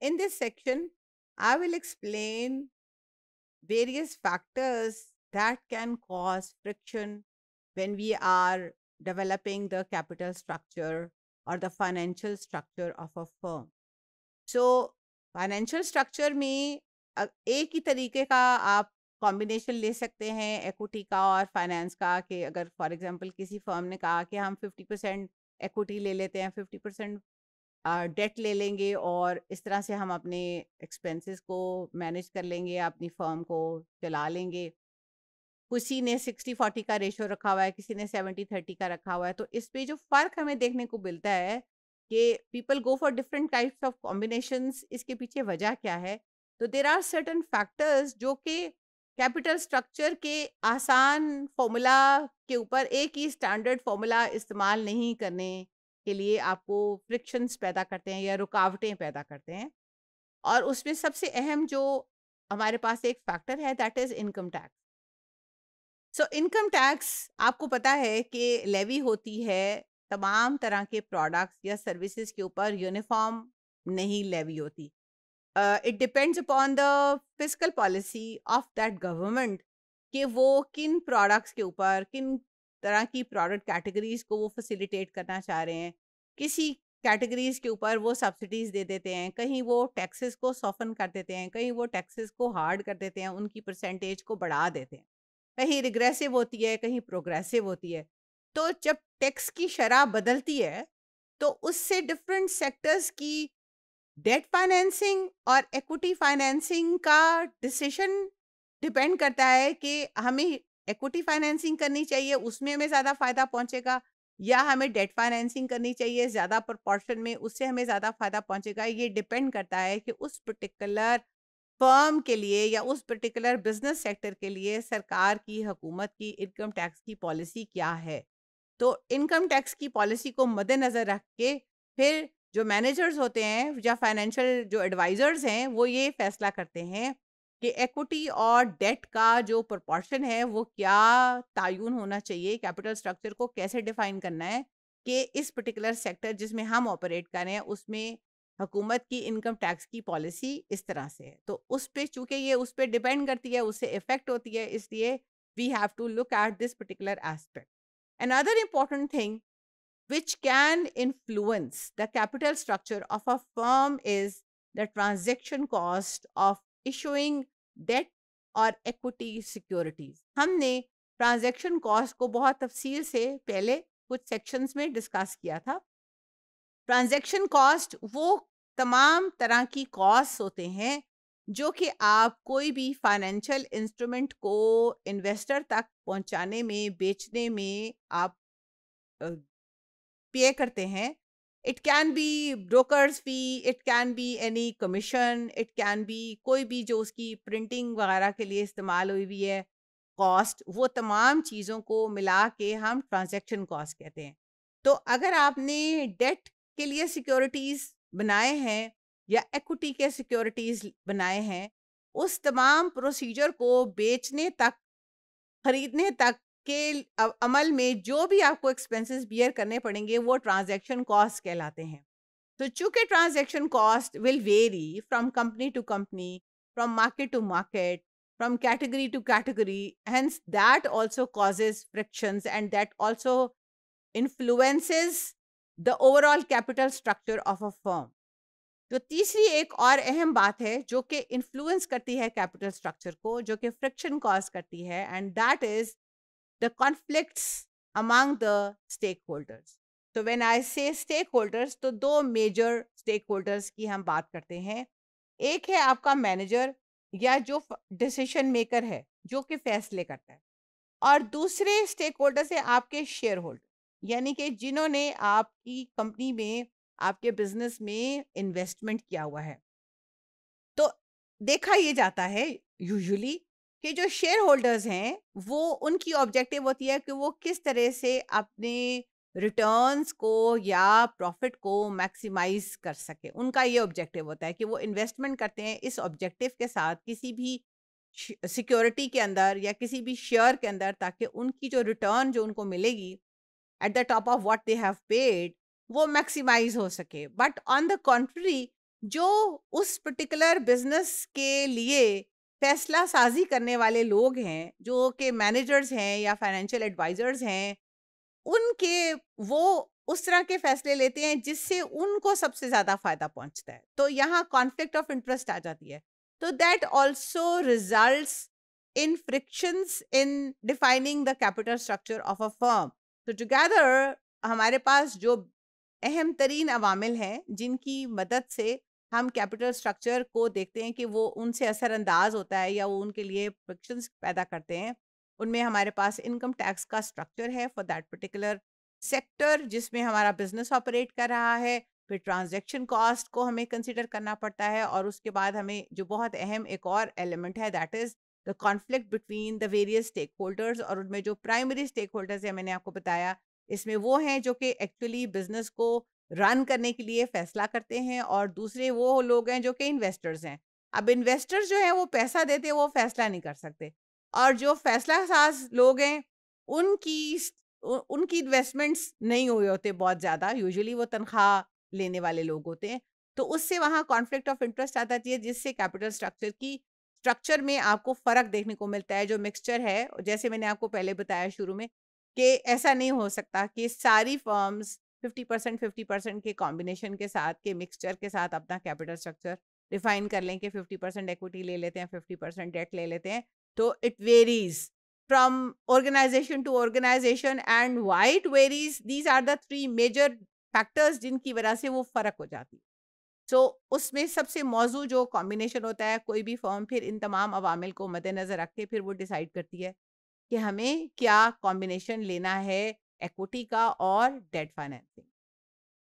In this section, I will explain various factors that can cause friction when we are developing the capital structure or the financial structure of a firm. So, financial structure में एक ही तरीके का आप combination ले सकते हैं equity का और फाइनेंस का कि अगर फॉर एग्जांपल किसी फर्म ने कहा कि हम 50 परसेंट एक्विटी ले लेते हैं 50 परसेंट डेट ले लेंगे और इस तरह से हम अपने एक्सपेंसेस को मैनेज कर लेंगे अपनी फर्म को चला लेंगे किसी ने सिक्सटी फोर्टी का रेशो रखा हुआ है किसी ने सेवेंटी थर्टी का रखा हुआ है तो इस पे जो फ़र्क हमें देखने को मिलता है कि people go for different types of combination इसके पीछे वजह क्या है तो देर आर सर्टन फैक्टर्स जो कि कैपिटल स्ट्रक्चर के आसान फॉर्मूला के ऊपर एक ही स्टैंडर्ड फॉर्मूला इस्तेमाल नहीं करने के लिए आपको फ्रिक्शंस पैदा करते हैं या रुकावटें पैदा करते हैं और उसमें सबसे अहम जो हमारे पास एक फैक्टर है that is income tax so income tax आपको पता है कि लेवी होती है तमाम तरह के प्रोडक्ट्स या सर्विसेज के ऊपर यूनिफॉर्म नहीं लेवी होती it depends upon the fiscal policy of that government कि वो किन प्रोडक्ट्स के ऊपर किन तरह की प्रोडक्ट कैटेगरीज को वो फैसिलिटेट करना चाह रहे हैं किसी कैटेगरीज के ऊपर वो सब्सिडीज दे देते हैं कहीं वो टैक्सेस को सॉफन कर देते हैं कहीं वो टैक्सेस को हार्ड कर देते हैं उनकी परसेंटेज को बढ़ा देते हैं कहीं रिग्रेसिव होती है कहीं प्रोग्रेसिव होती है तो जब टैक्स की शराह बदलती है तो उससे डिफरेंट सेक्टर्स की डेट फाइनेंसिंग और एक्विटी फाइनेंसिंग का डिसीशन डिपेंड करता है कि हमें इक्विटी फाइनेंसिंग करनी चाहिए उसमें हमें ज़्यादा फायदा पहुंचेगा या हमें डेट फाइनेंसिंग करनी चाहिए ज़्यादा प्रपोर्शन में उससे हमें ज़्यादा फायदा पहुंचेगा ये डिपेंड करता है कि उस पर्टिकुलर फर्म के लिए या उस पर्टिकुलर बिजनेस सेक्टर के लिए सरकार की हुकूमत की इनकम टैक्स की पॉलिसी क्या है तो इनकम टैक्स की पॉलिसी को मद्देनज़र रख के फिर जो मैनेजर्स होते हैं या फाइनेंशियल जो एडवाइज़र्स हैं वो ये फैसला करते हैं कि एक्विटी और डेट का जो प्रोपोर्शन है वो क्या तयन होना चाहिए कैपिटल स्ट्रक्चर को कैसे डिफाइन करना है कि इस पर्टिकुलर सेक्टर जिसमें हम ऑपरेट कर रहे हैं उसमें हुकूमत की इनकम टैक्स की पॉलिसी इस तरह से है तो उस पर चूँकि ये उस पर डिपेंड करती है उससे इफेक्ट होती है इसलिए we have to look at this particular aspect other important thing which can influence the capital structure of a firm is the transaction cost of issuing debt और एक्विटी सिक्योरिटीज हमने transaction cost को बहुत तफसील से पहले कुछ sections में discuss किया था ट्रांजैक्शन कॉस्ट वो तमाम तरह की कॉस्ट होते हैं जो कि आप कोई भी फाइनेंशियल इंस्ट्रूमेंट को इन्वेस्टर तक पहुंचाने में बेचने में आप पे करते हैं it can be brokers fee it can be any commission it can be कोई भी जो उसकी प्रिंटिंग वगैरह के लिए इस्तेमाल हुई हुई है कॉस्ट वो तमाम चीज़ों को मिला के हम ट्रांजेक्शन कॉस्ट कहते हैं तो अगर आपने डेट के लिए सिक्योरिटीज़ बनाए हैं या एक्विटी के सिक्योरिटीज़ बनाए हैं उस तमाम प्रोसीजर को बेचने तक खरीदने तक के अमल में जो भी आपको एक्सपेंसेस बियर करने पड़ेंगे वो ट्रांजैक्शन कॉस्ट कहलाते हैं तो चूंकि transaction cost will vary from company to company from market to market from category to category hence that also causes frictions and that also influences the overall capital structure of a firm तो तीसरी एक और अहम बात है जो कि influence करती है कैपिटल स्ट्रक्चर को जो कि फ्रिक्शन कॉज करती है and that is the conflicts among the stakeholders. So तो when I say stakeholders, तो दो major stakeholders की हम बात करते हैं एक है आपका मैनेजर या जो डिसीशन मेकर है जो कि फैसले करता है और दूसरे स्टेक होल्डर्स है आपके शेयर होल्डर यानी कि जिन्होंने आपकी कंपनी में आपके बिजनेस में इन्वेस्टमेंट किया हुआ है तो देखा ये जाता है यूजुअली कि जो शेयर होल्डर्स हैं वो उनकी ऑब्जेक्टिव होती है कि वो किस तरह से अपने रिटर्न्स को या प्रॉफिट को मैक्सिमाइज कर सके उनका ये ऑब्जेक्टिव होता है कि वो इन्वेस्टमेंट करते हैं इस ऑब्जेक्टिव के साथ किसी भी सिक्योरिटी के अंदर या किसी भी शेयर के अंदर ताकि उनकी जो रिटर्न जो उनको मिलेगी at the top of what they have paid वो मैक्सिमाइज हो सके बट ऑन द कॉन्ट्री जो उस पर्टिकुलर बिजनेस के लिए फैसला साजी करने वाले लोग हैं जो कि मैनेजर्स हैं या फाइनेंशियल एडवाइजर्स हैं उनके वो उस तरह के फैसले लेते हैं जिससे उनको सबसे ज़्यादा फ़ायदा पहुंचता है तो यहाँ कॉन्फ्लिक्ट ऑफ इंटरेस्ट आ जाती है तो that also result in frictions in defining the capital structure of a firm तो टुगेदर हमारे पास जो अहम तरीन अवामिल हैं जिनकी मदद से हम कैपिटल स्ट्रक्चर को देखते हैं कि वो उनसे असरअंदाज होता है या वो उनके लिए प्रशंस पैदा करते हैं उनमें हमारे पास इनकम टैक्स का स्ट्रक्चर है फॉर दैट पर्टिकुलर सेक्टर जिसमें हमारा बिजनेस ऑपरेट कर रहा है फिर ट्रांजैक्शन कॉस्ट को हमें कंसिडर करना पड़ता है और उसके बाद हमें जो बहुत अहम एक और एलिमेंट है that is the conflict between the various stakeholders और उनमें जो प्राइमरी स्टेक होल्डर्स है मैंने आपको बताया इसमें वो हैं जो कि एक्चुअली बिजनेस को रन करने के लिए फैसला करते हैं और दूसरे वो लोग हैं जो कि इन्वेस्टर्स हैं अब इन्वेस्टर्स जो हैं वो पैसा देते वो फैसला नहीं कर सकते और जो फैसला साज लोग हैं उनकी उनकी इन्वेस्टमेंट्स नहीं हुए होते बहुत ज़्यादा यूजुअली वो तनख्वाह लेने वाले लोग होते हैं तो उससे वहाँ कॉन्फ्लिक्ट ऑफ इंटरेस्ट आता है जिससे कैपिटल स्ट्रक्चर की स्ट्रक्चर में आपको फ़र्क देखने को मिलता है जो मिक्सचर है जैसे मैंने आपको पहले बताया शुरू में कि ऐसा नहीं हो सकता कि सारी firms fifty percent fifty percent के कॉम्बिनेशन के साथ के मिक्सचर के साथ अपना कैपिटल स्ट्रक्चर डिफाइन कर लें कि फिफ्टी परसेंट एक्विटी ले लेते हैं फिफ्टी परसेंट डेट ले लेते हैं तो it varies from organization to organization and why it varies these are the three major factors जिनकी वजह से वो फ़र्क हो जाती है सो so, उसमें सबसे मौजू जो कॉम्बिनेशन होता है कोई भी फॉर्म फिर इन तमाम अवामिल को मद्देनज़र रख के फिर वो डिसाइड करती है कि हमें क्या कॉम्बिनेशन लेना है एक्विटी का और डेट फाइनेंसिंग